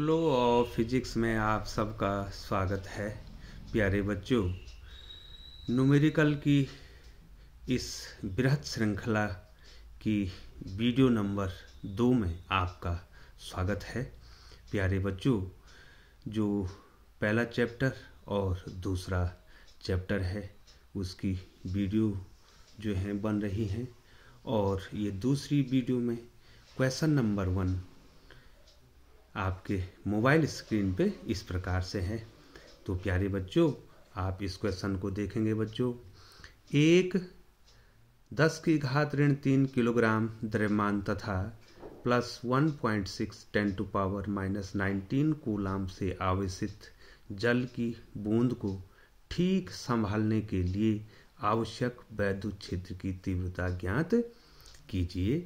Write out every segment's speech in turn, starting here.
Flow of physics में आप सबका स्वागत है प्यारे बच्चों न्यूमेरिकल की इस बृहद श्रृंखला की वीडियो नंबर दो में आपका स्वागत है प्यारे बच्चों जो पहला चैप्टर और दूसरा चैप्टर है उसकी वीडियो जो है बन रही हैं और ये दूसरी वीडियो में क्वेश्चन नंबर वन आपके मोबाइल स्क्रीन पे इस प्रकार से हैं तो प्यारे बच्चों आप इस क्वेश्चन को देखेंगे बच्चों एक दस की घात ऋण तीन किलोग्राम द्रव्यमान तथा plus one point six ten to power minus nineteen coulomb से आवेशित जल की बूंद को ठीक संभालने के लिए आवश्यक वैद्युत क्षेत्र की तीव्रता ज्ञात कीजिए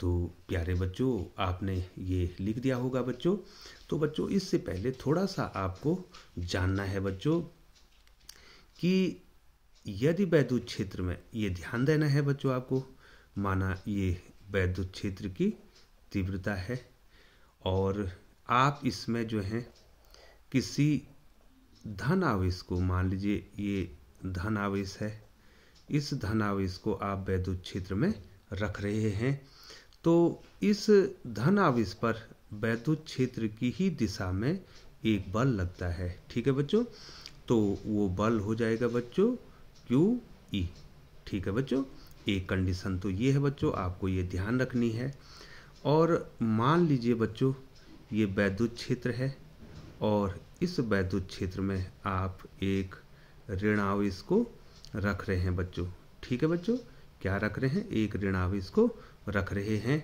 तो प्यारे बच्चों आपने ये लिख दिया होगा बच्चों तो बच्चों इससे पहले थोड़ा सा आपको जानना है बच्चों कि यदि वैद्युत क्षेत्र में ये ध्यान देना है बच्चों आपको माना ये वैद्युत क्षेत्र की तीव्रता है और आप इसमें जो है किसी धन आवेश को मान लीजिए ये धन आवेश है इस धन आवेश को आप वैद्युत क्षेत्र में रख रहे हैं तो इस धन आवेश पर वैद्युत क्षेत्र की ही दिशा में एक बल लगता है ठीक है बच्चों तो वो बल हो जाएगा बच्चों क्यू ई ठीक है बच्चों एक कंडीशन तो ये है बच्चों आपको ये ध्यान रखनी है और मान लीजिए बच्चों ये वैद्युत क्षेत्र है और इस वैद्युत क्षेत्र में आप एक ऋण आवेश को रख रहे हैं बच्चों ठीक है बच्चों क्या रख रहे हैं एक ऋण आवेश को रख रहे हैं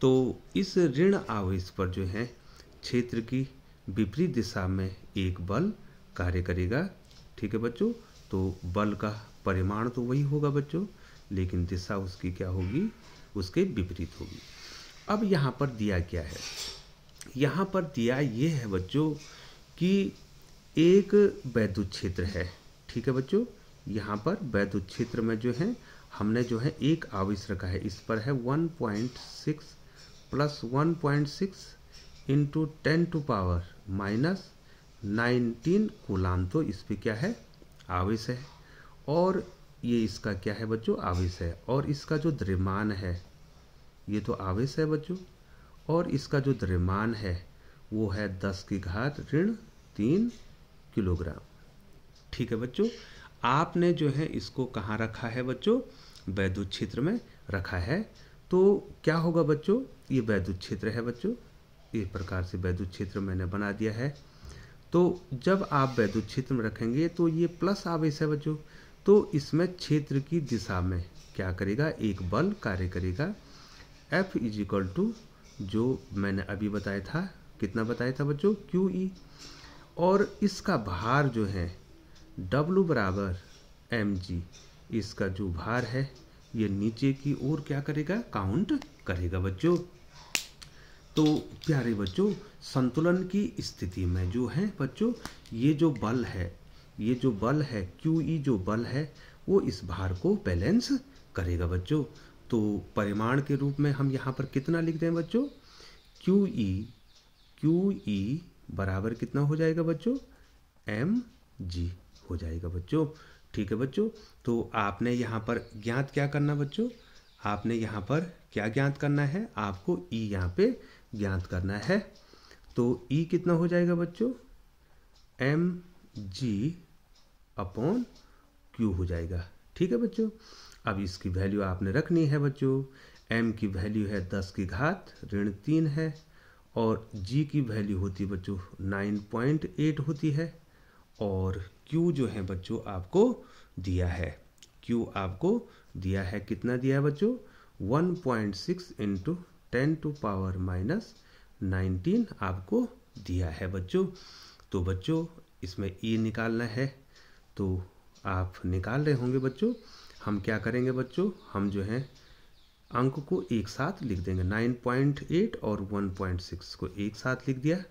तो इस ऋण आवेश पर जो है क्षेत्र की विपरीत दिशा में एक बल कार्य करेगा ठीक है बच्चों तो बल का परिमाण तो वही होगा बच्चों लेकिन दिशा उसकी क्या होगी उसके विपरीत होगी अब यहाँ पर दिया क्या है यहाँ पर दिया ये है बच्चों कि एक वैद्युत क्षेत्र है ठीक है बच्चों यहाँ पर वैद्युत क्षेत्र में जो है हमने जो है एक आवेश रखा है इस पर है 1.6 plus one point six into ten to power minus nineteen coulomb तो इस पर क्या है आवेश है और ये इसका क्या है बच्चों आवेश है और इसका जो द्रव्यमान है ये तो आवेश है बच्चों और इसका जो द्रव्यमान है वो है दस की घात ऋण तीन किलोग्राम ठीक है बच्चों आपने जो है इसको कहाँ रखा है बच्चों वैद्युत क्षेत्र में रखा है तो क्या होगा बच्चों ये वैद्युत क्षेत्र है बच्चों इस प्रकार से वैद्युत क्षेत्र मैंने बना दिया है तो जब आप वैद्युत क्षेत्र में रखेंगे तो ये प्लस आवेश है बच्चों तो इसमें क्षेत्र की दिशा में क्या करेगा एक बल कार्य करेगा एफ इज इक्वल टू जो मैंने अभी बताया था कितना बताया था बच्चों क्यू ई e। और इसका भार जो है W बराबर एम जी इसका जो भार है ये नीचे की ओर क्या करेगा काउंट करेगा बच्चों तो प्यारे बच्चों संतुलन की स्थिति में जो है बच्चों ये जो बल है ये जो बल है क्यू ई e जो बल है वो इस भार को बैलेंस करेगा बच्चों तो परिमाण के रूप में हम यहाँ पर कितना लिख दें बच्चों क्यू ई क्यू ई बराबर कितना हो जाएगा बच्चों एम जी हो जाएगा बच्चों ठीक है बच्चों तो आपने यहाँ पर ज्ञात क्या करना बच्चों आपने यहाँ पर क्या ज्ञात करना है आपको ई e यहाँ पे ज्ञात करना है तो ई e कितना हो जाएगा बच्चों एम जी अपॉन क्यू हो जाएगा ठीक है बच्चों अब इसकी वैल्यू आपने रखनी है बच्चों एम की वैल्यू है दस की घात ऋण तीन है और जी की वैल्यू होती है बच्चों नाइन पॉइंट एट होती है और क्यू जो है बच्चों आपको दिया है क्यू आपको दिया है कितना दिया है बच्चों one point six into ten to power minus nineteen आपको दिया है बच्चों तो बच्चों इसमें ई निकालना है तो आप निकाल रहे होंगे बच्चों हम क्या करेंगे बच्चों हम जो है अंक को एक साथ लिख देंगे 9.8 और 1.6 को एक साथ लिख दिया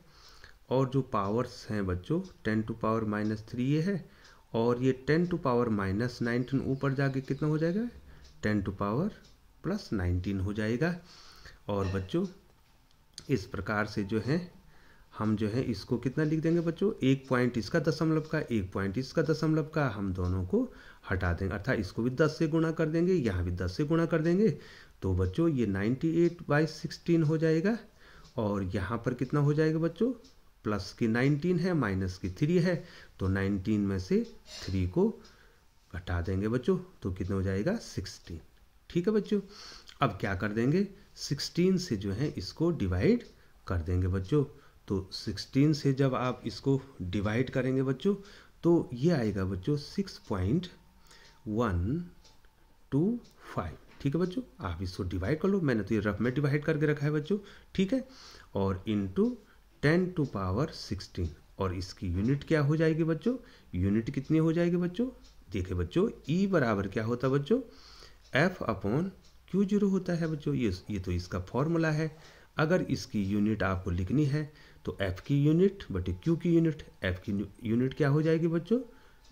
और जो पावर्स हैं बच्चों ten to power minus three ये है और ये ten to power minus nineteen ऊपर जाके कितना हो जाएगा ten to power plus nineteen हो जाएगा और बच्चों इस प्रकार से जो है हम जो है इसको कितना लिख देंगे बच्चों एक पॉइंट इसका दशमलव का एक पॉइंट इसका दशमलव का हम दोनों को हटा देंगे अर्थात इसको भी दस से गुणा कर देंगे यहाँ भी दस से गुणा कर देंगे तो बच्चों ये नाइन्टी एट बाई सिक्सटीन हो जाएगा और यहाँ पर कितना हो जाएगा बच्चों प्लस की नाइनटीन है माइनस की थ्री है तो नाइनटीन में से थ्री को घटा देंगे बच्चों तो कितना हो जाएगा सिक्सटीन ठीक है बच्चों अब क्या कर देंगे सिक्सटीन से जो है इसको डिवाइड कर देंगे बच्चों तो सिक्सटीन से जब आप इसको डिवाइड करेंगे बच्चों तो ये आएगा बच्चों six point one two five ठीक है बच्चों आप इसको डिवाइड कर लो मैंने तो ये रफ में डिवाइड करके रखा है बच्चों ठीक है और into ten to power sixteen और इसकी यूनिट क्या हो जाएगी बच्चों यूनिट कितनी हो जाएगी बच्चों देखे बच्चों ई e बराबर क्या होता है बच्चों एफ अपॉन क्यू जीरो होता है बच्चों ये ये तो इसका फॉर्मूला है अगर इसकी यूनिट आपको लिखनी है तो एफ की यूनिट बटे क्यू की यूनिट एफ की यूनिट क्या हो जाएगी बच्चों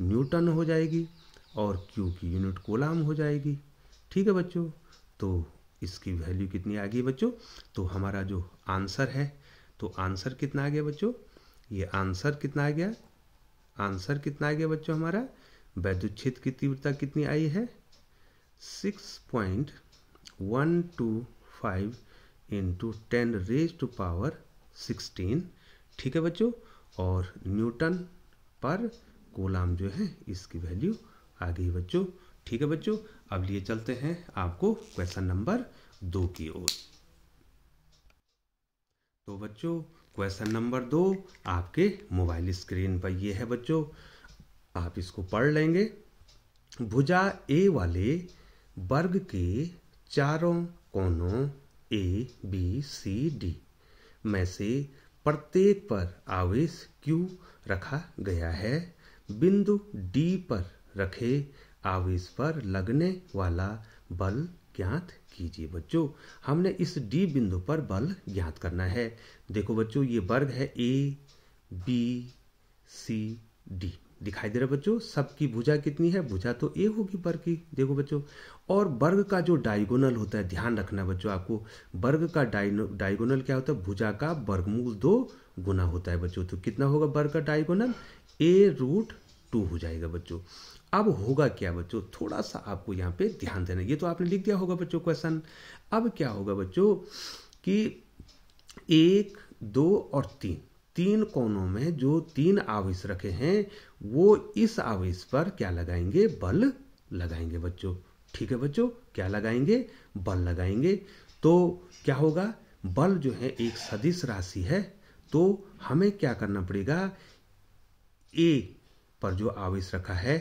न्यूटन हो जाएगी और क्यू की यूनिट कोलाम हो जाएगी ठीक है बच्चों तो इसकी वैल्यू कितनी आ गई बच्चों तो हमारा जो आंसर है तो आंसर कितना आ गया बच्चों ये आंसर कितना आ गया आंसर कितना आ गया बच्चों हमारा वैद्युत क्षेत्र की तीव्रता कितनी आई है six point one two five into ten raise to power sixteen ठीक है बच्चों और न्यूटन पर कोलाम जो है इसकी वैल्यू आ गई बच्चों ठीक है बच्चों अब लिए चलते हैं आपको क्वेश्चन नंबर दो की ओर तो बच्चों क्वेश्चन नंबर दो आपके मोबाइल स्क्रीन पर ये है बच्चों आप इसको पढ़ लेंगे भुजा ए वाले वर्ग के चारों कोनों ए बी सी डी में से प्रत्येक पर आवेश क्यू रखा गया है बिंदु डी पर रखे आवेश पर लगने वाला बल ज्ञात कीजिए बच्चों हमने इस डी बिंदु पर बल ज्ञात करना है देखो बच्चों ये वर्ग है ए बी सी डी दिखाई दे रहा है बच्चों सबकी भुजा कितनी है भुजा तो ए होगी वर्ग की देखो बच्चों और वर्ग का जो डायगोनल होता है ध्यान रखना है बच्चों आपको वर्ग का डायगोनल क्या होता है भुजा का वर्गमूल दो गुना होता है बच्चों तो कितना होगा वर्ग का डायगोनल ए रूट टू हो जाएगा बच्चों अब होगा क्या बच्चों थोड़ा सा आपको यहाँ पे ध्यान देना ये तो आपने लिख दिया होगा बच्चों क्वेश्चन अब क्या होगा बच्चों कि एक दो और तीन तीन कोनों में जो तीन आवेश रखे हैं वो इस आवेश पर क्या लगाएंगे बल लगाएंगे बच्चों ठीक है बच्चों क्या लगाएंगे बल लगाएंगे तो क्या होगा बल जो है एक सदिश राशि है तो हमें क्या करना पड़ेगा ए पर जो आवेश रखा है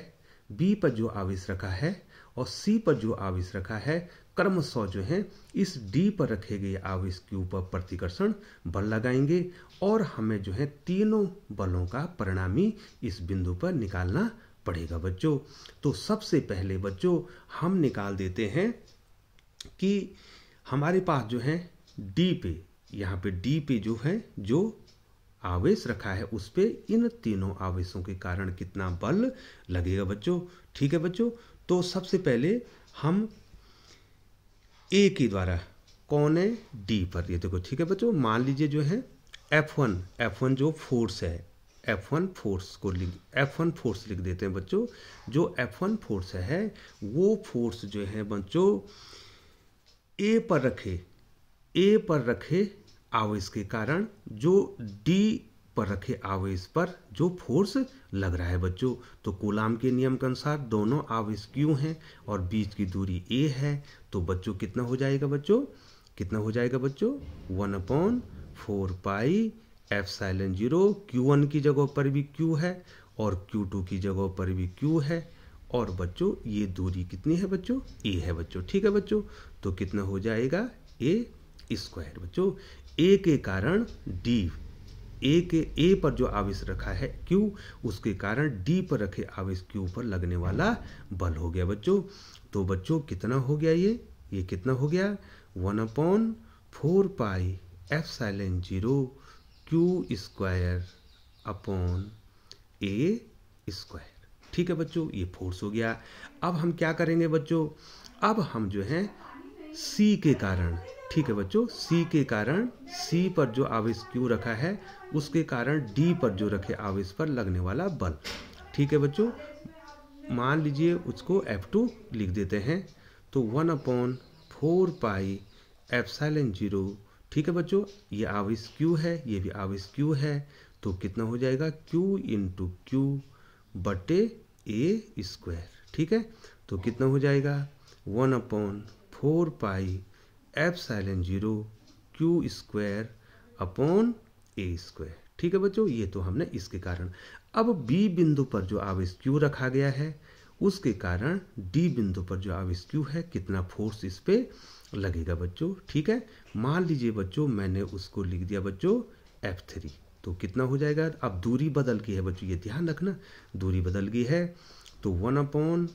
बी पर जो आवेश रखा है और सी पर जो आवेश रखा है क्रमशः जो है इस डी पर रखे गए आवेश के ऊपर प्रतिकर्षण बल लगाएंगे और हमें जो है तीनों बलों का परिणामी इस बिंदु पर निकालना पड़ेगा बच्चों तो सबसे पहले बच्चों हम निकाल देते हैं कि हमारे पास जो है डी पे यहाँ पे डी पे जो है जो आवेश रखा है उस पर इन तीनों आवेशों के कारण कितना बल लगेगा बच्चों ठीक है बच्चों तो सबसे पहले हम ए के द्वारा कौन है डी पर ये देखो ठीक है बच्चों मान लीजिए जो है एफ वन एफ वन जो फोर्स है एफ वन फोर्स को लिख एफ वन फोर्स लिख देते हैं बच्चों जो एफ वन फोर्स है वो फोर्स जो है बच्चों ए पर रखे ए पर रखे आवेश के कारण जो डी पर रखे आवेश पर जो फोर्स लग रहा है बच्चों तो कोलाम के नियम के अनुसार दोनों आवेश क्यू हैं और बीच की दूरी ए है तो बच्चों कितना हो जाएगा बच्चों कितना हो जाएगा बच्चों one upon four pi epsilon zero Q one की जगह पर भी क्यू है और क्यू टू की जगह पर भी क्यू है और बच्चों ये दूरी कितनी है बच्चों ए है बच्चों ठीक है बच्चों तो कितना हो जाएगा ए स्क्वायर बच्चों ए के कारण डी ए के ए पर जो आवेश रखा है क्यू उसके कारण डी पर रखे आवेश क्यू पर लगने वाला बल हो गया बच्चों तो बच्चों कितना हो गया ये ये कितना हो गया one upon four pi epsilon zero Q square upon A square ठीक है बच्चों ये फोर्स हो गया अब हम क्या करेंगे बच्चों अब हम जो है सी के कारण ठीक है बच्चों सी के कारण सी पर जो आवेश क्यू रखा है उसके कारण डी पर जो रखे आवेश पर लगने वाला बल ठीक है बच्चों मान लीजिए उसको एफ टू लिख देते हैं तो one upon four pi epsilon zero ठीक है बच्चों ये आवेश क्यू है ये भी आवेश क्यू है तो कितना हो जाएगा क्यू इंटू क्यू बटे ए स्क्वायर ठीक है तो कितना हो जाएगा one upon four pi epsilon zero Q square upon A square ठीक है बच्चों ये तो हमने इसके कारण अब बी बिंदु पर जो आवेश क्यू रखा गया है उसके कारण डी बिंदु पर जो आवेश क्यू है कितना फोर्स इस पर लगेगा बच्चों ठीक है मान लीजिए बच्चों मैंने उसको लिख दिया बच्चों एफ थ्री तो कितना हो जाएगा अब दूरी बदल गई है बच्चों ये ध्यान रखना दूरी बदल गई है तो one upon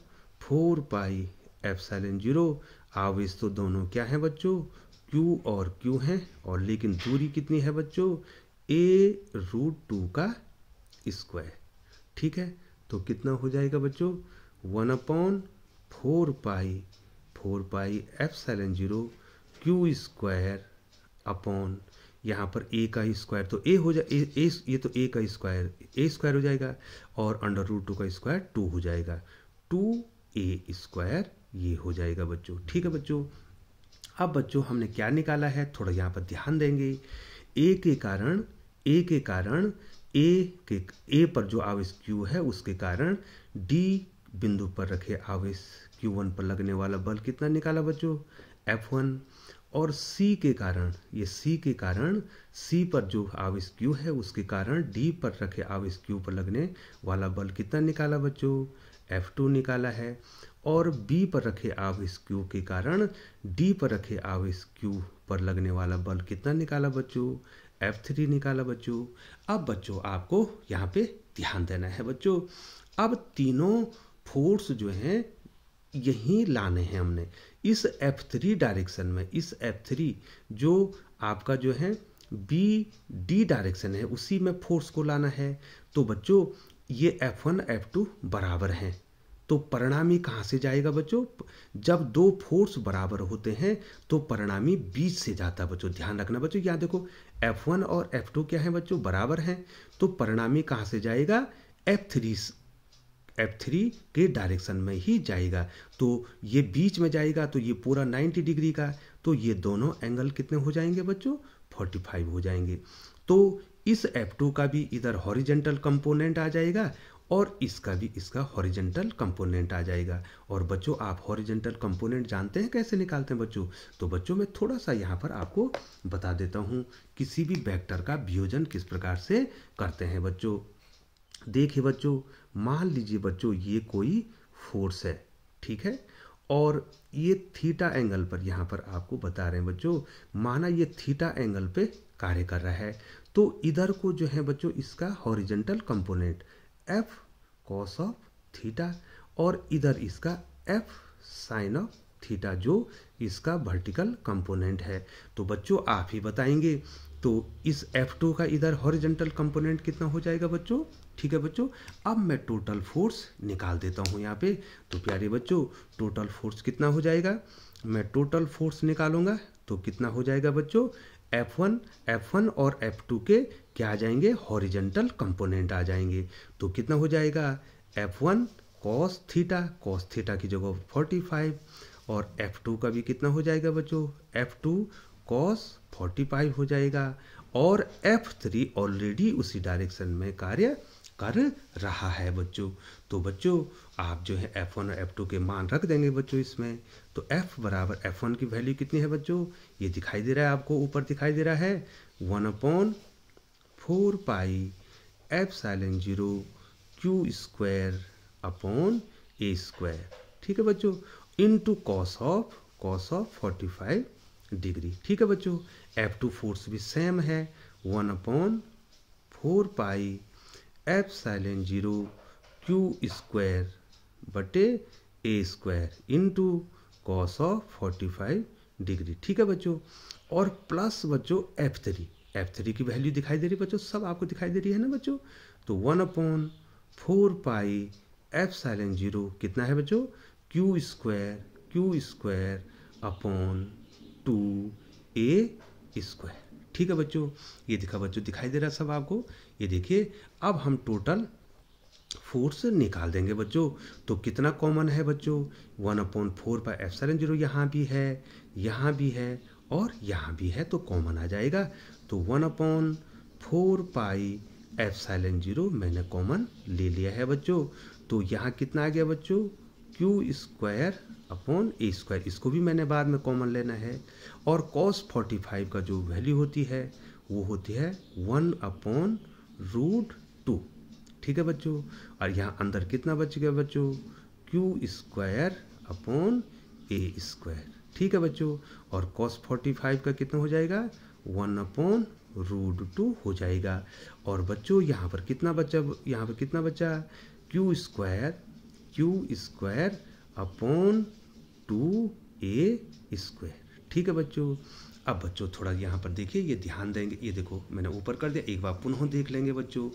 four pi epsilon zero आवेश तो दोनों क्या है बच्चों क्यू और क्यू हैं और लेकिन दूरी कितनी है बच्चों ए रूट टू का स्क्वायर ठीक है तो कितना हो जाएगा बच्चों one upon four pi four pi epsilon zero Q square upon यहाँ पर ए का स्क्वायर तो ए हो जाए ये तो ए का स्क्वायर ए स्क्वायर हो जाएगा और अंडर रूट टू का स्क्वायर टू हो जाएगा टू ए स्क्वायर ये हो जाएगा बच्चों ठीक है बच्चों अब बच्चों हमने क्या निकाला है थोड़ा यहाँ पर ध्यान देंगे ए के कारण ए के कारण ए के ए पर जो आवेश क्यू है उसके कारण डी बिंदु पर रखे आवेश क्यू वन पर लगने वाला बल कितना निकाला बच्चों एफ वन और सी के कारण ये सी के कारण सी पर जो आवेश क्यू है उसके कारण डी पर रखे आवेश क्यू पर लगने वाला बल कितना निकाला बच्चों F2 निकाला है और B पर रखे आवेश Q के कारण D पर रखे आवेश Q पर लगने वाला बल कितना निकाला बच्चों F3 निकाला बच्चों अब बच्चों आपको यहाँ पे ध्यान देना है बच्चों अब तीनों फोर्स जो हैं यहीं लाने हैं हमने इस F3 डायरेक्शन में इस F3 जो आपका जो है बी डी डायरेक्शन है उसी में फोर्स को लाना है तो बच्चों ये एफ वन एफ टू बराबर हैं तो परिणामी कहाँ से जाएगा बच्चों जब दो फोर्स बराबर होते हैं तो परिणामी बीच से जाता है बच्चों ध्यान रखना बच्चों यहाँ देखो वन और टू क्या है बच्चों बराबर हैं तो परिणामी कहाँ से जाएगा एफ थ्री एफ थ्री के डायरेक्शन में ही जाएगा तो ये बीच में जाएगा तो ये पूरा नाइन्टी डिग्री का तो ये दोनों एंगल कितने हो जाएंगे बच्चों फाइव हो जाएंगे तो इस F2 का भी इधर हॉरिजेंटल कंपोनेंट आ जाएगा और इसका भी इसका हॉरिजेंटल कंपोनेंट आ जाएगा और बच्चों आप हॉरिजेंटल कंपोनेंट जानते हैं कैसे निकालते हैं बच्चों तो बच्चों मैं थोड़ा सा यहाँ पर आपको बता देता हूँ किसी भी वेक्टर का वियोजन किस प्रकार से करते हैं बच्चों देखिए बच्चों मान लीजिए बच्चों ये कोई फोर्स है ठीक है और ये थीटा एंगल पर यहाँ पर आपको बता रहे हैं बच्चों माना ये थीटा एंगल पे कार्य कर रहा है तो इधर को जो है बच्चों इसका horizontal component F cos of theta और इधर इसका एफ साइन ऑफ थीटा जो इसका वर्टिकल कंपोनेंट है तो बच्चों आप ही बताएंगे तो इस F2 का इधर हॉरिजेंटल कंपोनेंट कितना हो जाएगा बच्चों ठीक है बच्चों अब मैं टोटल फोर्स निकाल देता हूँ यहाँ पे तो प्यारे बच्चों टोटल फोर्स कितना हो जाएगा मैं टोटल फोर्स निकालूंगा तो कितना हो जाएगा बच्चों F1, F1 और F2 के क्या आ जाएंगे हॉरिजेंटल कंपोनेंट आ जाएंगे तो कितना हो जाएगा F1 cos theta cos theta की जगह 45 और F2 का भी कितना हो जाएगा बच्चों F2 कॉस फोर्टी हो जाएगा और F3 ऑलरेडी उसी डायरेक्शन में कार्य कर रहा है बच्चों तो बच्चों आप जो है एफ़ वन और एफ़ टू के मान रख देंगे बच्चों इसमें तो एफ़ बराबर एफ़ वन की वैल्यू कितनी है बच्चों ये दिखाई दे रहा है आपको ऊपर दिखाई दे रहा है one upon four pi epsilon zero Q square upon A square ठीक है बच्चों into cos of cos of forty five degree ठीक है बच्चों एफ टू फोर्स भी सेम है one upon four pi epsilon zero Q square बटे A square into cos of forty five degree ठीक है बच्चों और प्लस बच्चों एफ थ्री एफ थ्री की वैल्यू दिखाई दे रही है बच्चों सब आपको दिखाई दे रही है ना बच्चों तो one upon four pi epsilon zero कितना है बच्चों Q square Q square upon two A square ठीक है बच्चों ये दिखा बच्चों दिखाई दे रहा है सब आपको ये देखिए अब हम टोटल फोर से निकाल देंगे बच्चों तो कितना कॉमन है बच्चों one upon four pi epsilon zero यहाँ भी है यहाँ भी है और यहाँ भी है तो कॉमन आ जाएगा तो one upon four pi epsilon zero मैंने कॉमन ले लिया है बच्चों तो यहाँ कितना आ गया बच्चों Q square upon A square इसको भी मैंने बाद में कॉमन लेना है और कॉस फोर्टी फाइव का जो वैल्यू होती है वो होती है वन अपॉन रूट ठीक है बच्चों और यहाँ अंदर कितना बच गया बच्चों Q square upon A square ठीक है बच्चों और कॉस फोर्टी फाइव का कितना हो जाएगा वन अपॉन रूट टू हो जाएगा और बच्चों यहाँ पर कितना बच्चा यहाँ पर कितना बच्चा Q square Q square upon two A square ठीक है बच्चों अब बच्चों थोड़ा यहाँ पर देखिए ये ध्यान देंगे ये देखो मैंने ऊपर कर दिया एक बार पुनः देख लेंगे बच्चों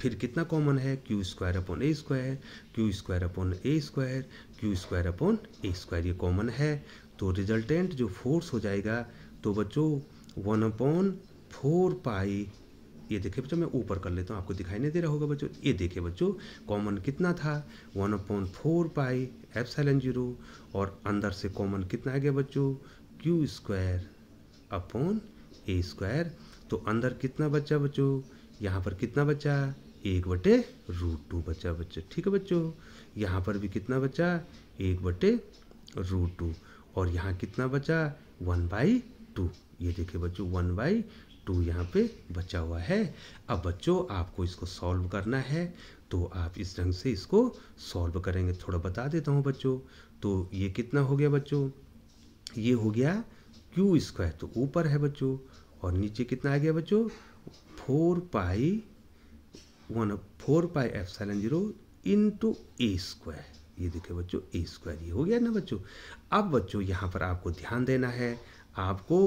फिर कितना कॉमन है Q square upon A square Q square upon A square Q square upon A square ये कॉमन है तो रिजल्टेंट जो फोर्स हो जाएगा तो बच्चों वन अपॉन फोर पाई ये देखिए बच्चों मैं ऊपर कर लेता हूँ आपको दिखाई नहीं दे रहा होगा बच्चों ये देखिए बच्चों कॉमन कितना था वन अपॉन फोर पाई एफ जीरो और अंदर से कॉमन कितना आ गया बच्चों Q square upon A square तो अंदर कितना बच्चा बच्चों यहाँ पर कितना बच्चा एक बटे रूट टू बच्चा बच्चा ठीक है बच्चों यहाँ पर भी कितना बच्चा एक बटे रूट टू और यहाँ कितना बचा वन बाई टू ये देखिए बच्चों वन बाई टू यहाँ पे बचा हुआ है अब बच्चों आपको इसको सॉल्व करना है तो आप इस ढंग से इसको सॉल्व करेंगे थोड़ा बता देता हूँ बच्चों तो ये कितना हो गया बच्चों ये हो गया क्यू स्क्वायर तो ऊपर है बच्चों और नीचे कितना आ गया बच्चों four pi one four pi एफ जीरो इंटू ए स्क्वायर ये देखिए बच्चों ए स्क्वायर ये हो गया ना बच्चों अब बच्चों यहाँ पर आपको ध्यान देना है आपको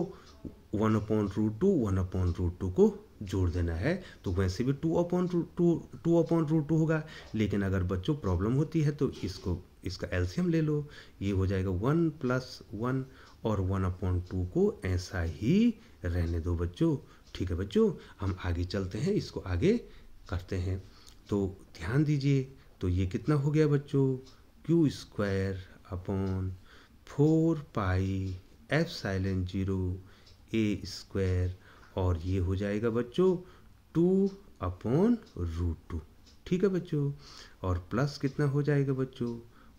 one upon root two one upon root two को जोड़ देना है तो वैसे भी two upon root two two upon root two होगा लेकिन अगर बच्चों प्रॉब्लम होती है तो इसको इसका एल्शियम ले लो ये हो जाएगा वन प्लस वन और वन अपॉन टू को ऐसा ही रहने दो बच्चों ठीक है बच्चों हम आगे चलते हैं इसको आगे करते हैं तो ध्यान दीजिए तो ये कितना हो गया बच्चों Q square upon four pi epsilon zero A square और ये हो जाएगा बच्चों टू अपॉन रूट टू ठीक है बच्चों और प्लस कितना हो जाएगा बच्चों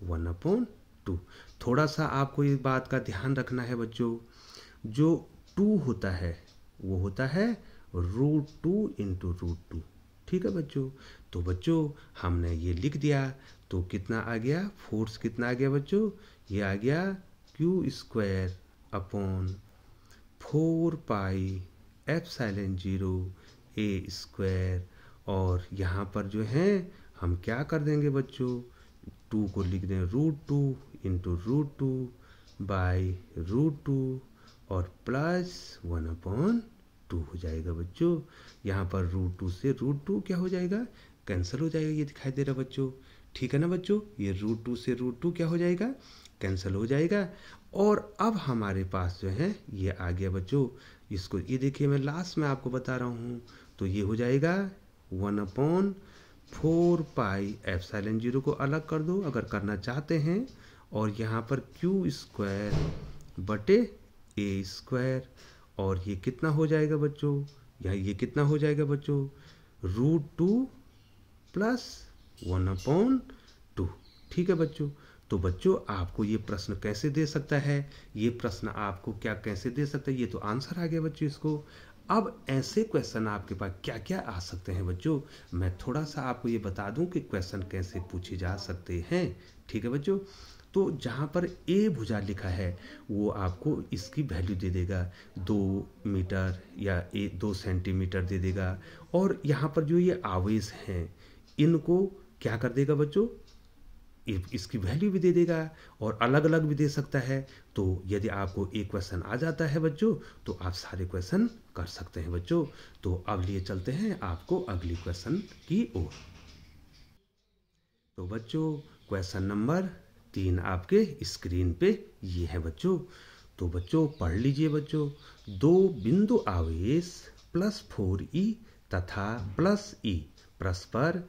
वन अपॉन टू थोड़ा सा आपको इस बात का ध्यान रखना है बच्चों जो टू होता है वो होता है root two into root two ठीक है बच्चों तो बच्चों हमने ये लिख दिया तो कितना आ गया फोर्स कितना आ गया बच्चों ये आ गया Q square upon four pi epsilon zero A square और यहाँ पर जो है हम क्या कर देंगे बच्चों टू को लिख दें root two into root two by root two और प्लस वन अपॉन टू हो जाएगा बच्चों यहाँ पर रूट टू से रूट टू क्या हो जाएगा कैंसिल हो जाएगा ये दिखाई दे रहा बच्चों ठीक है ना बच्चों ये रूट टू से रूट टू क्या हो जाएगा कैंसिल हो जाएगा और अब हमारे पास जो है ये आ गया बच्चों इसको ये देखिए मैं लास्ट में आपको बता रहा हूँ तो ये हो जाएगा वन अपॉन फोर पाई एफ एप्साइलन जीरो को अलग कर दो अगर करना चाहते हैं और यहाँ पर क्यू स्क्वायर बटे ए स्क्वायर और ये कितना हो जाएगा बच्चों यहाँ ये कितना हो जाएगा बच्चों root two plus one upon two ठीक है बच्चों तो बच्चों आपको ये प्रश्न कैसे दे सकता है ये प्रश्न आपको क्या कैसे दे सकता है ये तो आंसर आ गया बच्चों इसको अब ऐसे क्वेश्चन आपके पास क्या क्या आ सकते हैं बच्चों मैं थोड़ा सा आपको ये बता दूं कि क्वेश्चन कैसे पूछे जा सकते हैं ठीक है बच्चों तो जहाँ पर ए भुजा लिखा है वो आपको इसकी वैल्यू दे देगा दो मीटर या ए दो सेंटीमीटर दे देगा और यहाँ पर जो ये आवेश हैं इनको क्या कर देगा बच्चों इसकी वैल्यू भी दे देगा और अलग अलग भी दे सकता है तो यदि आपको एक क्वेश्चन आ जाता है बच्चों तो आप सारे क्वेश्चन कर सकते हैं बच्चों तो अब लिए चलते हैं आपको अगली क्वेश्चन की ओर तो बच्चों क्वेश्चन नंबर तीन आपके स्क्रीन पे ये है बच्चों तो बच्चों पढ़ लीजिए बच्चों दो बिंदु आवेश प्लस फोर ई तथा प्लस ई e, परस्पर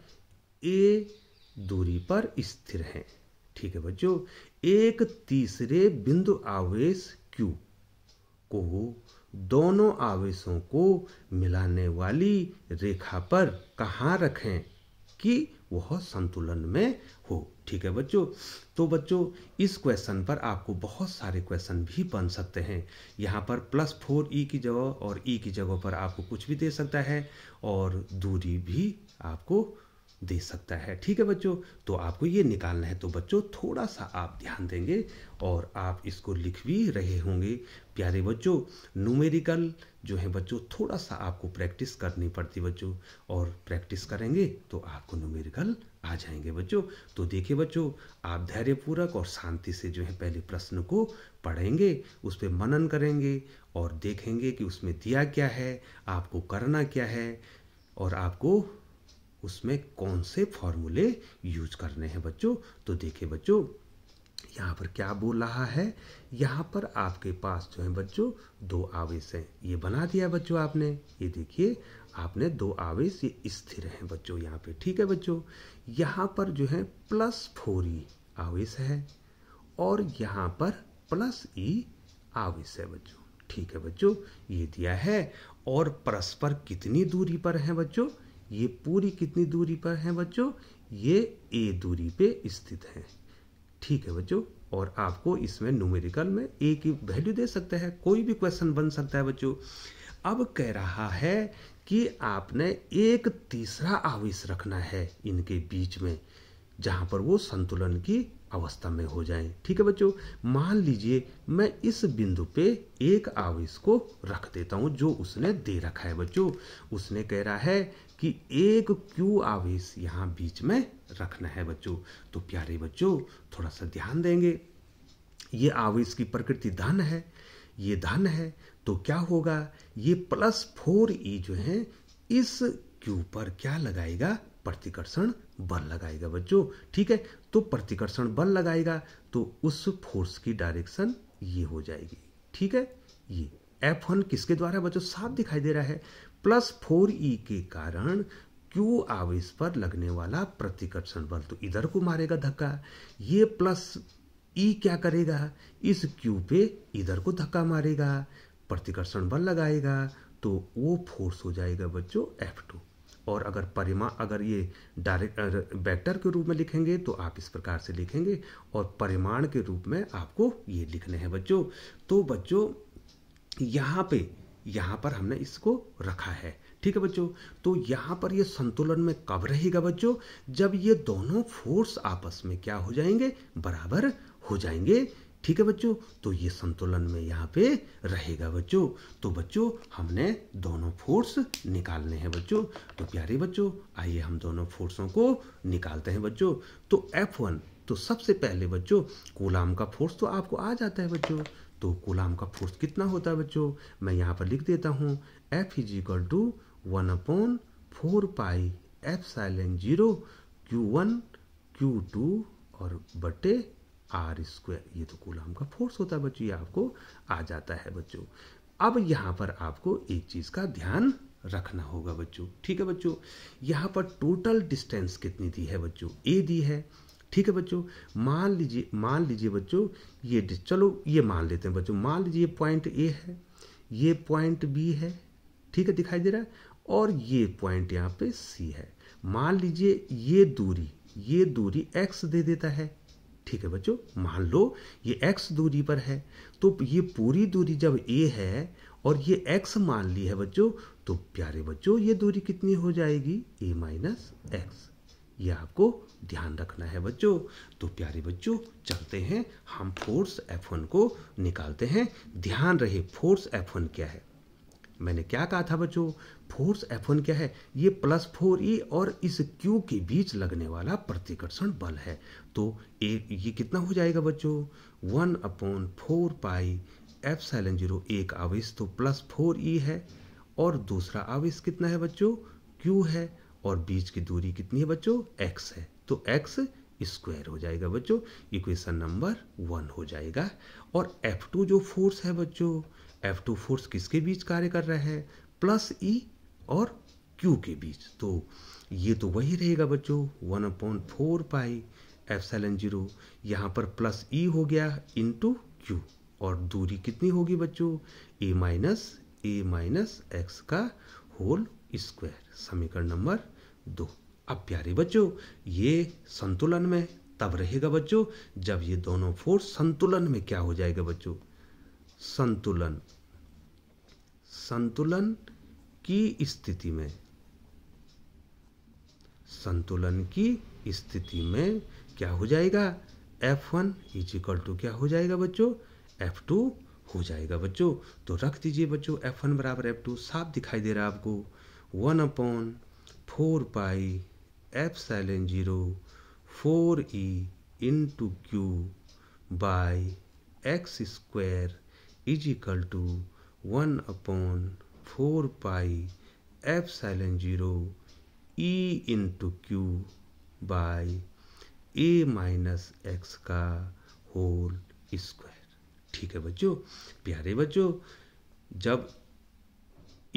ए दूरी पर स्थिर हैं ठीक है बच्चों एक तीसरे बिंदु आवेश Q को दोनों आवेशों को मिलाने वाली रेखा पर कहाँ रखें कि वह संतुलन में हो ठीक है बच्चों तो बच्चों इस क्वेश्चन पर आपको बहुत सारे क्वेश्चन भी बन सकते हैं यहाँ पर प्लस फोर ई की जगह और ई e की जगह पर आपको कुछ भी दे सकता है और दूरी भी आपको दे सकता है ठीक है बच्चों तो आपको ये निकालना है तो बच्चों थोड़ा सा आप ध्यान देंगे और आप इसको लिख भी रहे होंगे प्यारे बच्चों न्यूमेरिकल जो है बच्चों थोड़ा सा आपको प्रैक्टिस करनी पड़ती बच्चों और प्रैक्टिस करेंगे तो आपको न्यूमेरिकल आ जाएंगे बच्चों तो देखिए बच्चों आप धैर्यपूर्वक और शांति से जो है पहले प्रश्न को पढ़ेंगे उस पर मनन करेंगे और देखेंगे कि उसमें दिया क्या है आपको करना क्या है और आपको उसमें कौन से फॉर्मूले यूज करने हैं बच्चों तो देखिए बच्चों यहाँ पर क्या बोल रहा है यहाँ पर आपके पास जो है बच्चों दो आवेश हैं ये बना दिया बच्चों आपने ये देखिए आपने दो आवेश ये स्थिर हैं बच्चों यहाँ पे ठीक है बच्चों यहाँ पर जो है प्लस फोर ई आवेश है और यहाँ पर प्लस ई e आवेश है बच्चों ठीक है बच्चों ये दिया है और परस्पर कितनी दूरी पर है बच्चों ये पूरी कितनी दूरी पर है बच्चों ये ए दूरी पे स्थित है ठीक है बच्चों और आपको इसमें न्यूमेरिकल में ए की वैल्यू दे सकता है कोई भी क्वेश्चन बन सकता है बच्चों अब कह रहा है कि आपने एक तीसरा आवेश रखना है इनके बीच में जहाँ पर वो संतुलन की अवस्था में हो जाए ठीक है बच्चों मान लीजिए मैं इस बिंदु पे एक आवेश को रख देता हूँ जो उसने दे रखा है बच्चों उसने कह रहा है कि एक क्यू आवेश यहाँ बीच में रखना है बच्चों तो प्यारे बच्चों थोड़ा सा ध्यान देंगे ये आवेश की प्रकृति धन है ये धन है तो क्या होगा ये प्लस फोर ई जो है इस क्यू पर क्या लगाएगा प्रतिकर्षण बल लगाएगा बच्चों ठीक है तो प्रतिकर्षण बल लगाएगा तो उस फोर्स की डायरेक्शन ये हो जाएगी ठीक है ये एफ वन किसके द्वारा बच्चों साफ दिखाई दे रहा है प्लस फोर ई के कारण क्यू आवेश पर लगने वाला प्रतिकर्षण बल तो इधर को मारेगा धक्का ये प्लस ई क्या करेगा इस क्यू पे इधर को धक्का मारेगा प्रतिकर्षण बल लगाएगा तो वो फोर्स हो जाएगा बच्चों एफ टू और अगर परिमा अगर ये डायरेक्ट वेक्टर के रूप में लिखेंगे तो आप इस प्रकार से लिखेंगे और परिमाण के रूप में आपको ये लिखने हैं बच्चों तो बच्चों यहाँ पे यहाँ पर हमने इसको रखा है ठीक है बच्चों तो यहाँ पर ये संतुलन में कब रहेगा बच्चों जब ये दोनों फोर्स आपस में क्या हो जाएंगे बराबर हो जाएंगे ठीक है बच्चों तो ये संतुलन में यहाँ पे रहेगा बच्चों तो बच्चों हमने दोनों फोर्स निकालने हैं बच्चों तो प्यारे बच्चों आइए हम दोनों फोर्सों को निकालते हैं बच्चों तो F1 तो सबसे पहले बच्चों कोलाम का फोर्स तो आपको आ जाता है बच्चों तो कोलाम का फोर्स कितना होता है बच्चों मैं यहाँ पर लिख देता हूँ F is equal to one upon four pi epsilon zero Q one Q two और बटे आर स्क्वायर ये तो कोलाम का फोर्स होता है बच्चों ये आपको आ जाता है बच्चों अब यहाँ पर आपको एक चीज़ का ध्यान रखना होगा बच्चों ठीक है बच्चों यहाँ पर टोटल डिस्टेंस कितनी दी है बच्चों ए दी है ठीक है बच्चों मान लीजिए मान लीजिए बच्चों ये चलो ये मान लेते हैं बच्चों मान लीजिए पॉइंट ए है ये पॉइंट बी है ठीक है दिखाई दे रहा है और ये पॉइंट यहाँ पे सी है मान लीजिए ये दूरी ये दूरी एक्स दे देता है ठीक है बच्चों मान लो ये एक्स दूरी पर है तो ये पूरी दूरी जब ए है और ये एक्स मान ली है बच्चों तो प्यारे बच्चों ये दूरी कितनी हो जाएगी ए माइनस एक्स ये आपको ध्यान रखना है बच्चों तो प्यारे बच्चों चलते हैं हम फोर्स एफ वन को निकालते हैं ध्यान रहे फोर्स एफ वन क्या है मैंने क्या कहा था बच्चों फोर्स एफ वन क्या है ये प्लस फोर ई और इस क्यू के बीच लगने वाला प्रतिकर्षण बल है तो ए, ये कितना हो जाएगा बच्चों one upon four pi epsilon zero एक आवेश तो प्लस फोर ई है और दूसरा आवेश कितना है बच्चों क्यू है और बीच की दूरी कितनी है बच्चों एक्स है तो एक्स स्क्वायर हो जाएगा बच्चों इक्वेशन नंबर वन हो जाएगा और एफ टू जो फोर्स है बच्चों एफ टू फोर्स किसके बीच कार्य कर रहा है प्लस ई e और क्यू के बीच तो ये तो वही रहेगा बच्चों one upon four pi epsilon zero यहाँ पर प्लस ई e हो गया इंटू क्यू और दूरी कितनी होगी बच्चों A minus A minus X का होल स्क्वायर समीकरण नंबर दो अब प्यारे बच्चों ये संतुलन में तब रहेगा बच्चों जब ये दोनों फोर्स संतुलन में क्या हो जाएगा बच्चों संतुलन संतुलन की स्थिति में संतुलन की स्थिति में क्या हो जाएगा F one is equal to क्या हो जाएगा बच्चों एफ टू हो जाएगा बच्चों तो रख दीजिए बच्चों एफ वन बराबर एफ टू साफ दिखाई दे रहा है आपको one upon four pi epsilon zero four E into Q by X square is equal to one upon four pi epsilon zero E into Q by A minus X का whole square ठीक है बच्चों प्यारे बच्चों जब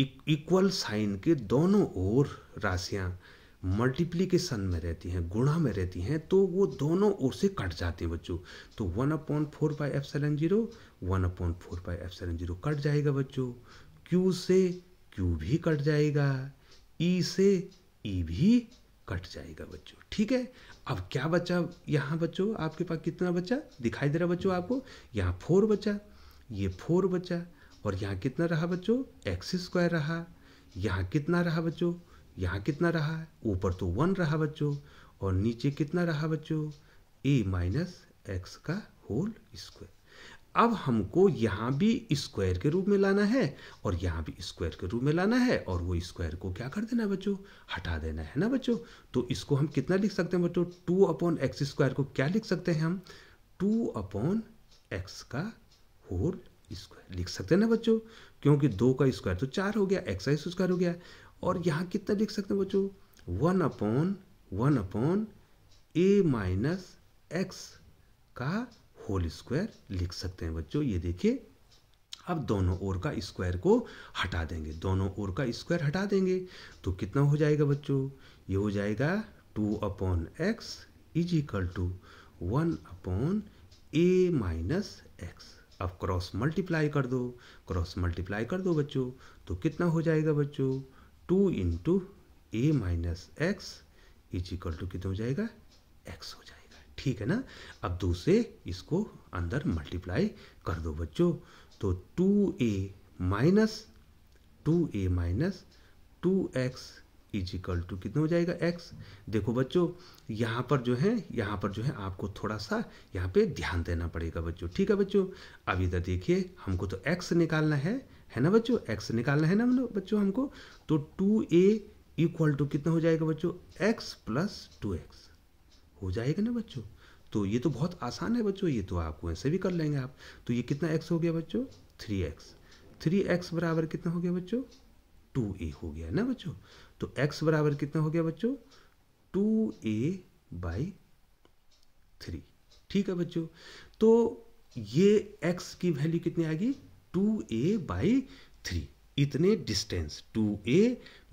equal sign के दोनों ओर राशियाँ multiplication में रहती हैं गुणा में रहती हैं तो वो दोनों ओर से कट जाते हैं बच्चों तो one upon four pi epsilon zero one upon four pi epsilon zero cut जाएगा बच्चों क्यू से क्यू भी कट जाएगा ई e से ई e भी कट जाएगा बच्चों ठीक है अब क्या बचा यहाँ बच्चों आपके पास कितना बचा दिखाई दे रहा बच्चों आपको यहाँ फोर बचा ये फोर बचा और यहाँ कितना रहा बच्चों एक्स स्क्वायर रहा यहाँ कितना रहा बच्चों यहाँ कितना रहा ऊपर तो वन रहा बच्चों और नीचे कितना रहा बच्चों ए माइनस एक्स का होल स्क्वायर अब हमको यहाँ भी स्क्वायर के रूप में लाना है और यहाँ भी स्क्वायर के रूप में लाना है और वो स्क्वायर को क्या कर देना है बच्चों हटा देना है ना बच्चों तो इसको हम कितना लिख सकते हैं बच्चों टू अपॉन एक्स स्क्वायर को क्या लिख सकते हैं हम टू अपॉन एक्स का होल स्क्वायर लिख सकते हैं ना बच्चों क्योंकि दो का स्क्वायर तो चार हो गया एक्स आई स्क्वायर हो गया और यहाँ कितना लिख सकते हैं बच्चों one upon one upon A minus X का होल स्क्वायर लिख सकते हैं बच्चों ये देखिए अब दोनों ओर का स्क्वायर को हटा देंगे दोनों ओर का स्क्वायर हटा देंगे तो कितना हो जाएगा बच्चों ये हो जाएगा two upon X is equal to one upon A minus X अब क्रॉस मल्टीप्लाई कर दो क्रॉस मल्टीप्लाई कर दो बच्चों तो कितना हो जाएगा बच्चों two into A minus X is equal to कितना हो जाएगा एक्स हो जाएगा ठीक है ना अब दो से इसको अंदर मल्टीप्लाई कर दो बच्चों तो two A minus two A minus two X is equal to कितना हो जाएगा एक्स देखो बच्चों यहाँ पर जो है यहाँ पर जो है आपको थोड़ा सा यहाँ पे ध्यान देना पड़ेगा बच्चों ठीक है बच्चों अब इधर देखिए हमको तो एक्स निकालना है है ना बच्चों एक्स निकालना है ना हम लोग बच्चों हमको तो टू ए इक्वल टू कितना हो जाएगा बच्चों एक्स प्लस टू एक्स हो जाएगा ना बच्चों तो ये तो बहुत आसान है बच्चों ये तो आपको ऐसे भी कर लेंगे आप तो ये कितना एक्स हो गया बच्चों थ्री एक्स थ्री एक्स बराबर कितना हो गया बच्चों टू ए हो गया ना बच्चों तो x बराबर कितना हो गया बच्चों टू ए बाई थ्री ठीक है बच्चों तो ये x की वैल्यू कितनी आएगी टू ए बाई थ्री इतने distance two A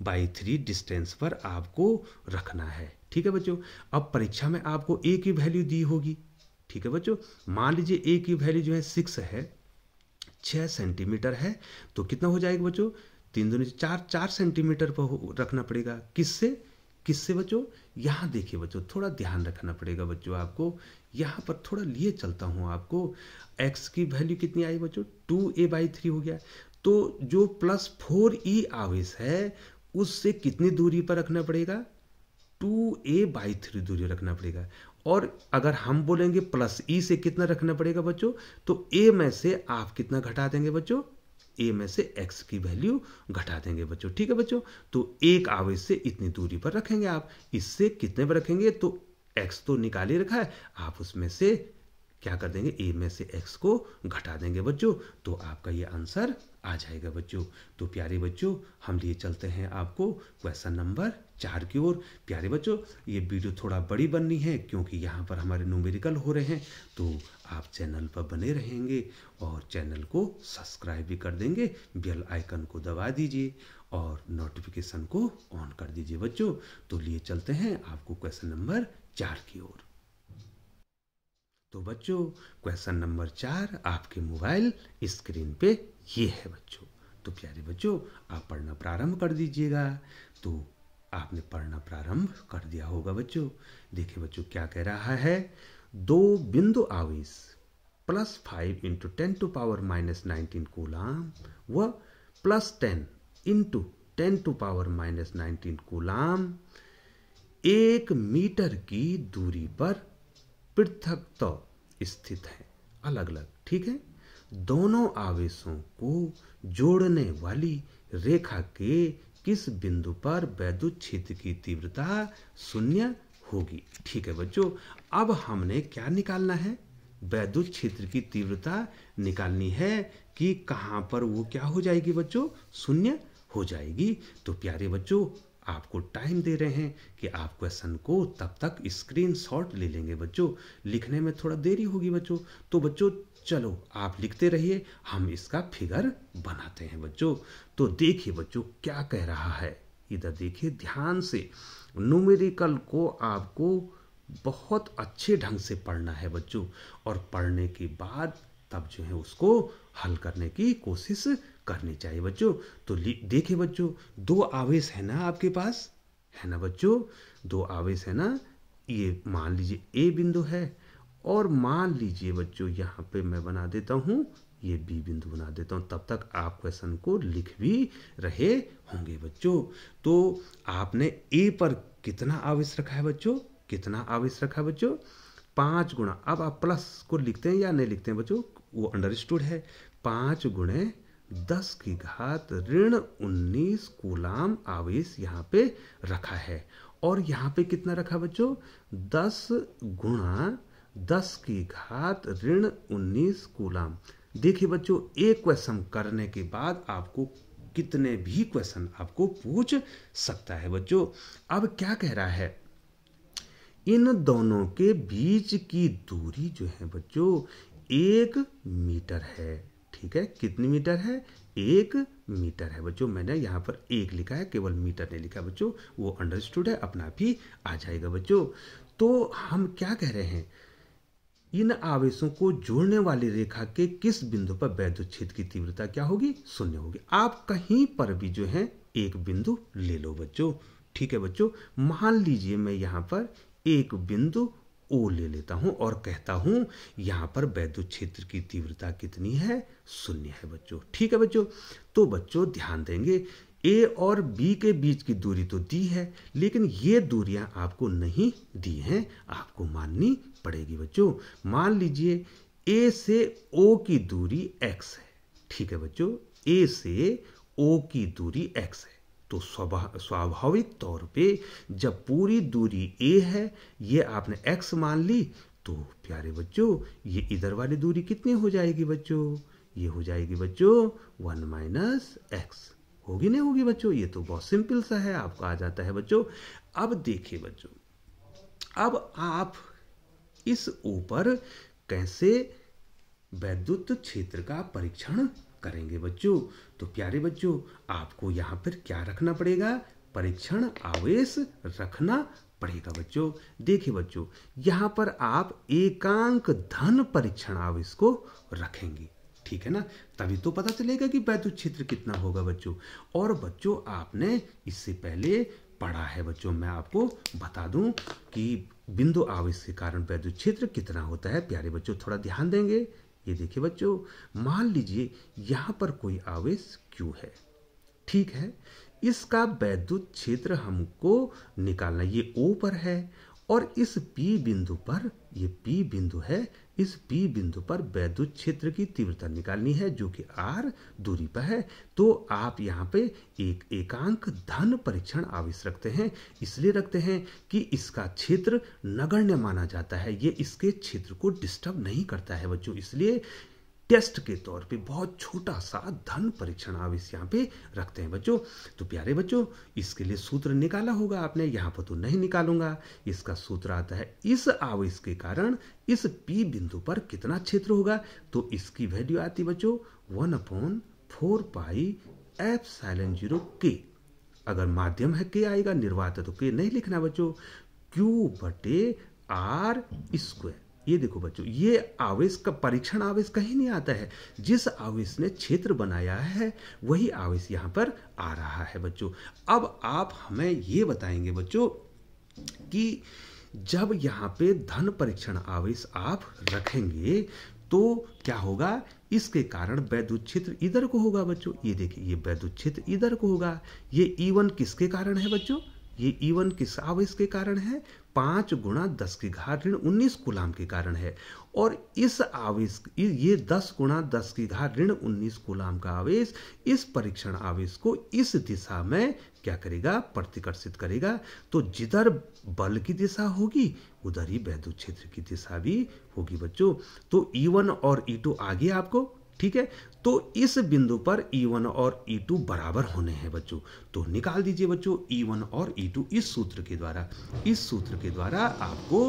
by three distance पर आपको रखना है ठीक है बच्चों अब परीक्षा में आपको ए की वैल्यू दी होगी ठीक है बच्चों मान लीजिए ए की वैल्यू जो है सिक्स है छह सेंटीमीटर है तो कितना हो जाएगा बच्चों तीन दो चार चार सेंटीमीटर पर रखना पड़ेगा किससे किससे बच्चों यहाँ देखिए बच्चों थोड़ा ध्यान रखना पड़ेगा बच्चों आपको यहाँ पर थोड़ा लिए चलता हूँ आपको एक्स की वैल्यू कितनी आई बच्चों टू ए बाई थ्री हो गया तो जो प्लस फोर ई आवेश है उससे कितनी दूरी पर रखना पड़ेगा टू ए बाई थ्री दूरी रखना पड़ेगा और अगर हम बोलेंगे प्लस ई e से कितना रखना पड़ेगा बच्चों तो ए में से आप कितना घटा देंगे बच्चों ए में से एक्स की वैल्यू घटा देंगे बच्चों ठीक है बच्चों तो एक आवेश से इतनी दूरी पर रखेंगे आप इससे कितने पर रखेंगे तो एक्स तो निकाल ही रखा है आप उसमें से क्या कर देंगे ए में से एक्स को घटा देंगे बच्चों तो आपका ये आंसर आ जाएगा बच्चों तो प्यारे बच्चों हम लिए चलते हैं आपको क्वेश्चन नंबर चार की ओर प्यारे बच्चों ये वीडियो थोड़ा बड़ी बननी है क्योंकि यहाँ पर हमारे न्यूमेरिकल हो रहे हैं तो आप चैनल पर बने रहेंगे और चैनल को सब्सक्राइब भी कर देंगे बेल आइकन को दबा दीजिए और नोटिफिकेशन को ऑन कर दीजिए बच्चों तो लिए चलते हैं आपको क्वेश्चन नंबर चार की ओर तो बच्चों क्वेश्चन नंबर चार आपके मोबाइल स्क्रीन पे ये है बच्चों तो प्यारे बच्चों आप पढ़ना प्रारंभ कर दीजिएगा तो आपने पढ़ना प्रारंभ कर दिया होगा बच्चों देखिए बच्चों क्या कह रहा है दो बिंदु आवेश plus five into ten to power minus nineteen coulomb व plus ten into ten to power minus nineteen coulomb एक मीटर की दूरी पर पृथक तो स्थित है अलग अलग ठीक है दोनों आवेशों को जोड़ने वाली रेखा के किस बिंदु पर वैद्युत क्षेत्र की तीव्रता शून्य होगी ठीक है बच्चों अब हमने क्या निकालना है वैद्युत क्षेत्र की तीव्रता निकालनी है कि कहां पर वो क्या हो जाएगी बच्चों शून्य हो जाएगी तो प्यारे बच्चों आपको टाइम दे रहे हैं कि आप क्वेश्चन को तब तक स्क्रीन शॉट ले लेंगे बच्चों लिखने में थोड़ा देरी होगी बच्चों तो बच्चों चलो आप लिखते रहिए हम इसका फिगर बनाते हैं बच्चों तो देखिए बच्चों क्या कह रहा है इधर देखिए ध्यान से न्यूमेरिकल को आपको बहुत अच्छे ढंग से पढ़ना है बच्चों और पढ़ने के बाद तब जो है उसको हल करने की कोशिश करनी चाहिए बच्चों तो देखिए बच्चों दो आवेश है ना आपके पास है ना बच्चों दो आवेश है ना ये मान लीजिए ए बिंदु है और मान लीजिए बच्चों यहाँ पे मैं बना देता हूँ ये बी बिंदु बना देता हूँ तब तक आप क्वेश्चन को लिख भी रहे होंगे बच्चों तो आपने ए पर कितना आवेश रखा है बच्चों कितना आवेश रखा है बच्चों पाँच गुणा अब आप प्लस को लिखते हैं या नहीं लिखते हैं बच्चों वो अंडरस्टूड है पाँच गुणे दस की घात ऋण उन्नीस कूलाम आवेश यहाँ पे रखा है और यहाँ पे कितना रखा बच्चों दस गुणा दस की घात ऋण उन्नीस कूलाम देखिए बच्चों एक क्वेश्चन करने के बाद आपको कितने भी क्वेश्चन आपको पूछ सकता है बच्चों अब क्या कह रहा है इन दोनों के बीच की दूरी जो है बच्चों एक मीटर है ठीक है कितनी मीटर है एक मीटर है बच्चों मैंने यहाँ पर एक लिखा है केवल मीटर नहीं लिखा बच्चों वो अंडरस्टूड है अपना भी आ जाएगा बच्चों तो हम क्या कह रहे हैं इन आवेशों को जोड़ने वाली रेखा के किस बिंदु पर वैद्युत छेद की तीव्रता क्या होगी शून्य होगी आप कहीं पर भी जो है एक बिंदु ले लो बच्चों ठीक है बच्चों मान लीजिए मैं यहाँ पर एक बिंदु ओ ले लेता हूं और कहता हूं यहां पर वैद्युत क्षेत्र की तीव्रता कितनी है शून्य है बच्चों ठीक है बच्चों तो बच्चों ध्यान देंगे ए और बी के बीच की दूरी तो दी है लेकिन ये दूरियां आपको नहीं दी हैं आपको माननी पड़ेगी बच्चों मान लीजिए ए से ओ की दूरी एक्स है ठीक है बच्चों ए से ओ की दूरी एक्स है तो स्वाभाविक तौर पे जब पूरी दूरी ए है ये आपने एक्स मान ली तो प्यारे बच्चों ये इधर वाली दूरी कितनी हो जाएगी बच्चों ये हो जाएगी बच्चों वन माइनस एक्स होगी नहीं होगी बच्चों ये तो बहुत सिंपल सा है आपको आ जाता है बच्चों अब देखिए बच्चों अब आप इस ऊपर कैसे वैद्युत क्षेत्र का परीक्षण करेंगे बच्चों तो प्यारे बच्चों आपको यहाँ पर क्या रखना पड़ेगा परीक्षण आवेश रखना पड़ेगा बच्चों देखिए बच्चों यहाँ पर आप एकांक धन परीक्षण आवेश को रखेंगे ठीक है ना तभी तो पता चलेगा कि वैद्युत क्षेत्र कितना होगा बच्चों और बच्चों आपने इससे पहले पढ़ा है बच्चों मैं आपको बता दूं कि बिंदु आवेश के कारण वैद्युत क्षेत्र कितना होता है प्यारे बच्चों थोड़ा ध्यान देंगे ये देखिए बच्चों मान लीजिए यहाँ पर कोई आवेश क्यू है ठीक है इसका वैद्युत क्षेत्र हमको निकालना ये ओ पर है और इस पी बिंदु पर ये पी बिंदु है इस P बिंदु पर वैद्युत क्षेत्र की तीव्रता निकालनी है जो कि आर दूरी पर है तो आप यहाँ पे एक एकांक धन परीक्षण आवेश रखते हैं इसलिए रखते हैं कि इसका क्षेत्र नगण्य माना जाता है ये इसके क्षेत्र को डिस्टर्ब नहीं करता है बच्चों इसलिए टेस्ट के तौर पे बहुत छोटा सा धन परीक्षण आप इस यहाँ पे रखते हैं बच्चों तो प्यारे बच्चों इसके लिए सूत्र निकाला होगा आपने यहाँ पर तो नहीं निकालूंगा इसका सूत्र आता है इस आवेश के कारण इस पी बिंदु पर कितना क्षेत्र होगा तो इसकी वैल्यू आती बच्चों one upon four pi epsilon zero के अगर माध्यम है के आएगा निर्वात है तो के नहीं लिखना बच्चों क्यू बटे आर स्क्वायर ये देखो बच्चों ये आवेश का परीक्षण आवेश कहीं नहीं आता है जिस आवेश ने क्षेत्र बनाया है वही आवेश यहाँ पर आ रहा है बच्चों अब आप हमें ये बताएंगे बच्चों कि जब यहाँ पे धन परीक्षण आवेश आप रखेंगे तो क्या होगा इसके कारण वैद्युत क्षेत्र इधर को होगा बच्चों ये देखिए ये वैद्युत क्षेत्र इधर को होगा ये ई e किसके कारण है बच्चों ये इवन किस आवेश के कारण है पांच गुणा दस की घात ऋण उन्नीस गुलाम के कारण है और इस आवेश ये दस गुणा दस की घात ऋण उन्नीस गुलाम का आवेश इस परीक्षण आवेश को इस दिशा में क्या करेगा प्रतिकर्षित करेगा तो जिधर बल की दिशा होगी उधर ही वैद्युत क्षेत्र की दिशा भी होगी बच्चों तो ई e और ई आ गया आपको ठीक है तो इस बिंदु पर E1 और E2 बराबर होने हैं बच्चों तो निकाल दीजिए बच्चों E1 और E2 इस सूत्र के द्वारा इस सूत्र के द्वारा आपको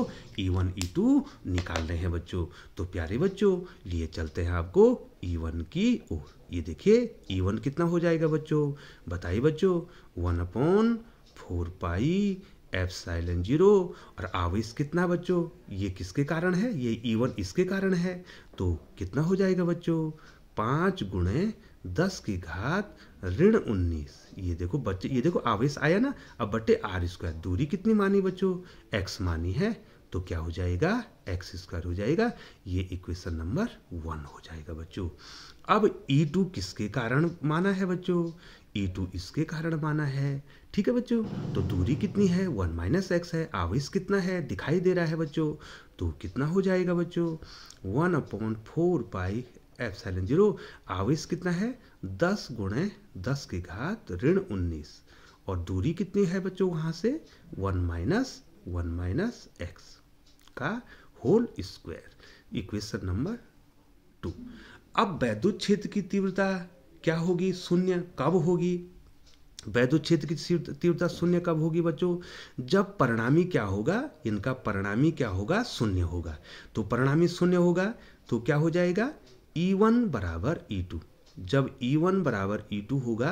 E1 E2 निकालने हैं बच्चों तो प्यारे बच्चों लिए चलते हैं आपको E1 की ओर ये देखिए E1 कितना हो जाएगा बच्चों बताइए बच्चों one upon four pi epsilon zero और आवेश कितना बच्चों ये किसके कारण है ये ई e वन इसके कारण है तो कितना हो जाएगा बच्चों पाँच गुणे दस की घात ऋण उन्नीस ये देखो बच्चे ये देखो आवेश आया ना अब बटे आर स्क्वायर दूरी कितनी मानी बच्चों एक्स मानी है तो क्या हो जाएगा एक्स स्क्वायर हो जाएगा ये इक्वेशन नंबर वन हो जाएगा बच्चों अब ई e टू किसके कारण माना है बच्चों ए टू इसके कारण माना है ठीक है बच्चों तो दूरी कितनी है वन माइनस एक्स है आवेश कितना है दिखाई दे रहा है बच्चों तो कितना हो जाएगा बच्चों one upon four pi epsilon zero आवेश कितना है दस गुणे दस के घात ऋण उन्नीस और दूरी कितनी है बच्चों वहां से one minus one minus X का whole square equation number two अब वैद्युत क्षेत्र की तीव्रता क्या होगी शून्य कब होगी वैद्य क्षेत्र की तीव्रता शून्य कब होगी बच्चों जब परिणामी क्या होगा इनका परिणामी क्या होगा शून्य होगा तो परिणामी शून्य होगा तो क्या हो जाएगा ई e वन बराबर ई e टू जब ई e वन बराबर ई टू होगा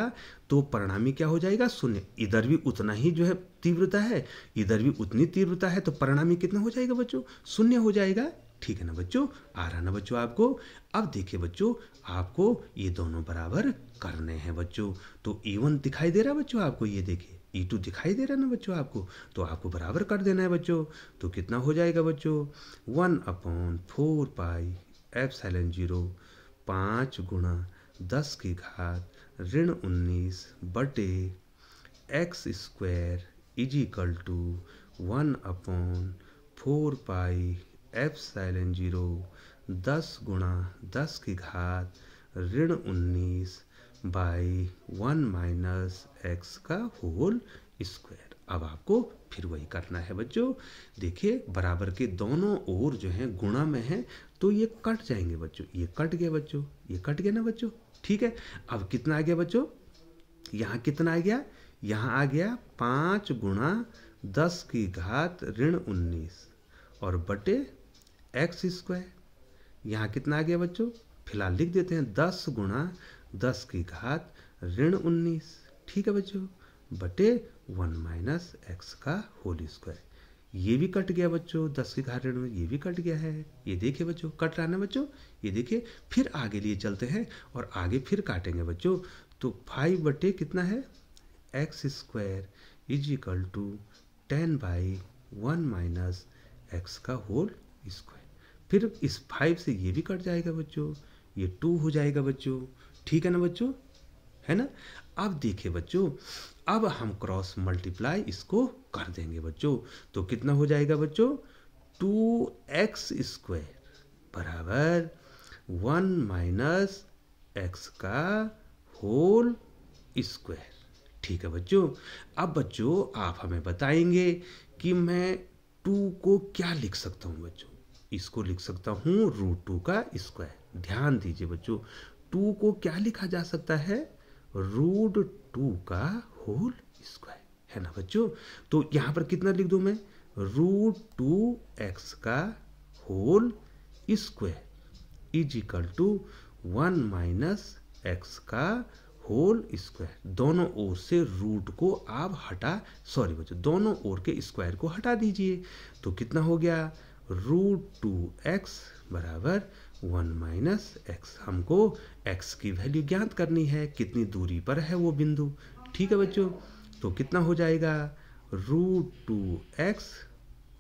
तो परिणामी क्या हो जाएगा शून्य इधर भी उतना ही जो है तीव्रता है इधर भी उतनी तीव्रता है तो परिणामी कितना हो जाएगा बच्चों शून्य हो जाएगा ठीक है ना बच्चों आ रहा ना बच्चों आपको अब देखिए बच्चों आपको ये दोनों बराबर करने हैं बच्चों तो ई वन दिखाई दे रहा बच्चों आपको ये देखिए ई e टू दिखाई दे रहा ना बच्चों आपको तो आपको बराबर कर देना है बच्चों तो कितना हो जाएगा बच्चों one upon four pi epsilon zero पाँच गुणा दस की घात ऋण उन्नीस बटे X square is equal to one upon four pi epsilon zero दस गुणा दस की घात ऋण उन्नीस बाई वन माइनस एक्स का होल स्क्वायर अब आपको फिर वही करना है बच्चों देखिए बराबर के दोनों ओर जो है गुणा में है तो ये कट जाएंगे बच्चों ये कट गया बच्चों ये कट गया ना बच्चों ठीक है अब कितना आ गया बच्चों यहाँ कितना आ गया यहाँ आ गया पाँच गुणा दस की घात ऋण उन्नीस और बटे एक्स स्क्वायर यहाँ कितना आ गया बच्चों फिलहाल लिख देते हैं दस गुणा दस की घात ऋण उन्नीस ठीक है बच्चों बटे वन माइनस एक्स का होल स्क्वायर ये भी कट गया बच्चों दस की घात ऋण ये भी कट गया है ये देखिए बच्चों कट रहा है ना बच्चों ये देखिए फिर आगे लिए चलते हैं और आगे फिर काटेंगे बच्चों तो फाइव बटे कितना है X square is equal to ten by one minus X का होल स्क्वायर फिर इस फाइव से ये भी कट जाएगा बच्चों ये टू हो जाएगा बच्चों ठीक है ना बच्चों है ना अब देखिए बच्चों अब हम क्रॉस मल्टीप्लाई इसको कर देंगे बच्चों तो कितना हो जाएगा बच्चों टू एक्स स्क्वायर बराबर वन माइनस एक्स का होल स्क्वायर ठीक है बच्चों अब बच्चों आप हमें बताएंगे कि मैं टू को क्या लिख सकता हूँ बच्चों इसको लिख सकता हूँ रूट टू का स्क्वायर ध्यान दीजिए बच्चों टू को क्या लिखा जा सकता है रूट टू का होल स्क्वायर है ना बच्चों तो यहाँ पर कितना लिख दूँ मैं रूट टू एक्स का whole square is equal to one minus X का होल स्क्वायर दोनों ओर से रूट को आप हटा सॉरी बच्चों दोनों ओर के स्क्वायर को हटा दीजिए तो कितना हो गया रूट टू एक्स बराबर वन माइनस एक्स हमको एक्स की वैल्यू ज्ञात करनी है कितनी दूरी पर है वो बिंदु ठीक है बच्चों तो कितना हो जाएगा रूट टू एक्स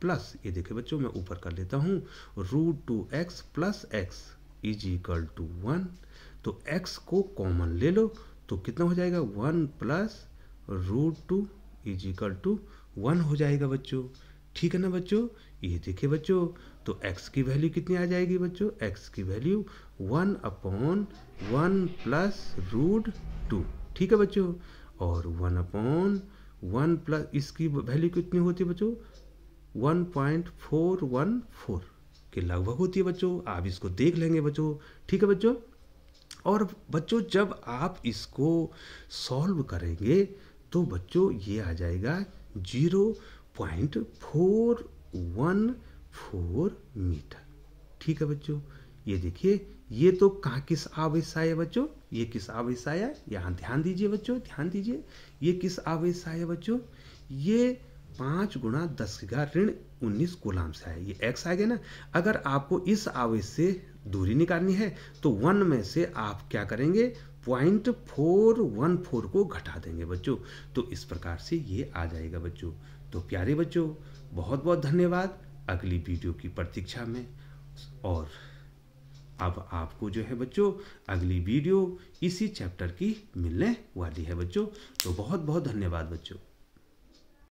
प्लस ये देखे बच्चों मैं ऊपर कर लेता हूँ root two X plus X is equal to one तो एक्स को कॉमन ले लो तो कितना हो जाएगा one plus root two is equal to one हो जाएगा बच्चों ठीक है ना बच्चों ये देखिए बच्चों तो x की वैल्यू कितनी आ जाएगी बच्चों x की value one upon one plus root two ठीक है बच्चों और वन अपॉन वन प्लस इसकी वैल्यू कितनी होती है बच्चों one point four one four के लगभग होती है बच्चों आप इसको देख लेंगे बच्चों ठीक है बच्चों और बच्चों जब आप इसको सॉल्व करेंगे तो बच्चों ये आ जाएगा zero point four one four metre ठीक है बच्चों ये देखिए ये तो कहाँ किस आवेश आया बच्चों ये किस आवेश आया यहाँ ध्यान दीजिए बच्चों ध्यान दीजिए ये किस आवेश आया बच्चों ये पाँच गुणा दस का ऋण उन्नीस गुलाम से आया ये एक्स आ गया ना अगर आपको इस आवेश से दूरी निकालनी है तो वन में से आप क्या करेंगे पॉइंट फोर वन फोर को घटा देंगे बच्चों तो इस प्रकार से ये आ जाएगा बच्चों तो प्यारे बच्चों बहुत बहुत धन्यवाद अगली वीडियो की प्रतीक्षा में और अब आपको जो है बच्चों अगली वीडियो इसी चैप्टर की मिलने वाली है बच्चों तो बहुत बहुत धन्यवाद बच्चों